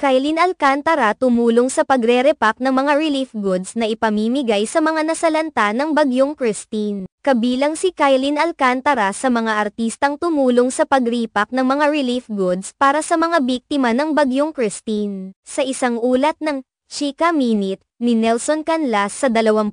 Kailin Alcantara tumulong sa pagre-repack ng mga relief goods na ipamimigay sa mga nasalanta ng Bagyong Christine. Kabilang si Kailin Alcantara sa mga artistang tumulong sa pagripak ng mga relief goods para sa mga biktima ng Bagyong Christine. Sa isang ulat ng Chika Minute ni Nelson Canlas sa 24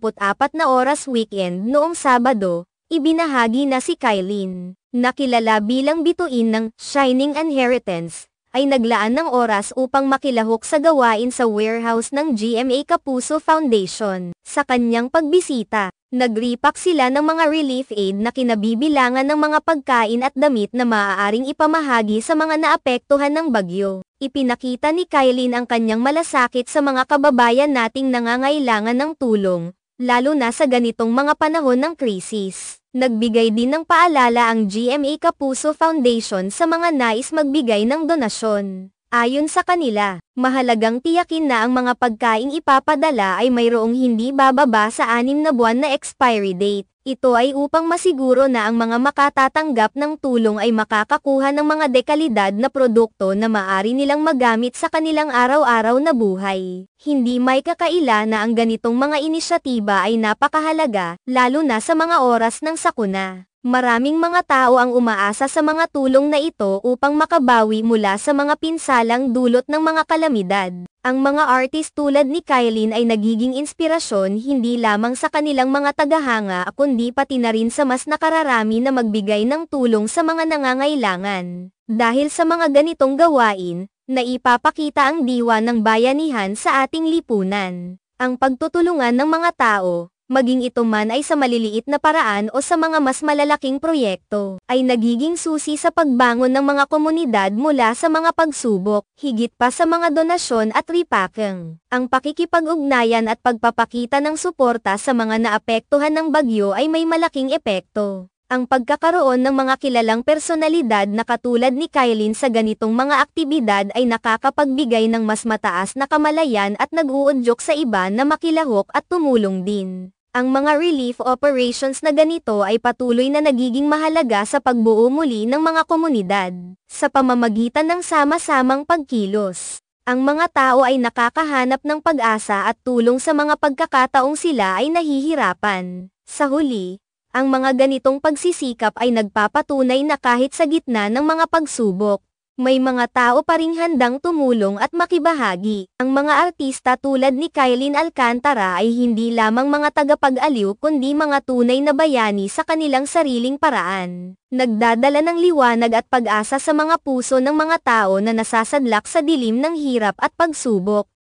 na oras weekend noong Sabado, ibinahagi na si Kailin, nakilala bilang bituin ng Shining Inheritance ay naglaan ng oras upang makilahok sa gawain sa warehouse ng GMA Kapuso Foundation. Sa kanyang pagbisita, nagripak sila ng mga relief aid na kinabibilangan ng mga pagkain at damit na maaaring ipamahagi sa mga naapektuhan ng bagyo. Ipinakita ni Kylie ang kanyang malasakit sa mga kababayan nating nangangailangan ng tulong, lalo na sa ganitong mga panahon ng krisis. Nagbigay din ng paalala ang GMA e Kapuso Foundation sa mga nais magbigay ng donasyon. Ayon sa kanila, mahalagang tiyakin na ang mga pagkaing ipapadala ay mayroong hindi bababa sa anim na buwan na expiry date ito ay upang masiguro na ang mga makatatanggap ng tulong ay makakakuha ng mga dekalidad na produkto na maari nilang magamit sa kanilang araw-araw na buhay. Hindi may kakaila na ang ganitong mga inisyatiba ay napakahalaga, lalo na sa mga oras ng sakuna. Maraming mga tao ang umaasa sa mga tulong na ito upang makabawi mula sa mga pinsalang dulot ng mga kalamidad. Ang mga artist tulad ni Kylie ay nagiging inspirasyon hindi lamang sa kanilang mga tagahanga kundi pati na rin sa mas nakararami na magbigay ng tulong sa mga nangangailangan. Dahil sa mga ganitong gawain, naipapakita ang diwa ng bayanihan sa ating lipunan. Ang pagtutulungan ng mga tao, maging ito man ay sa maliliit na paraan o sa mga mas malalaking proyekto, ay nagiging susi sa pagbangon ng mga komunidad mula sa mga pagsubok, higit pa sa mga donasyon at repacking. Ang pakikipag-ugnayan at pagpapakita ng suporta sa mga naapektuhan ng bagyo ay may malaking epekto. Ang pagkakaroon ng mga kilalang personalidad na katulad ni Kylie sa ganitong mga aktibidad ay nakakapagbigay ng mas mataas na kamalayan at nag-uudyok sa iba na makilahok at tumulong din. Ang mga relief operations na ganito ay patuloy na nagiging mahalaga sa pagbuo muli ng mga komunidad, sa pamamagitan ng sama-samang pagkilos. Ang mga tao ay nakakahanap ng pag-asa at tulong sa mga pagkakataong sila ay nahihirapan. Sa huli, ang mga ganitong pagsisikap ay nagpapatunay na kahit sa gitna ng mga pagsubok, may mga tao pa ring handang tumulong at makibahagi. Ang mga artista tulad ni Kylie Alcantara ay hindi lamang mga tagapag-aliw kundi mga tunay na bayani sa kanilang sariling paraan. Nagdadala ng liwanag at pag-asa sa mga puso ng mga tao na nasasadlak sa dilim ng hirap at pagsubok.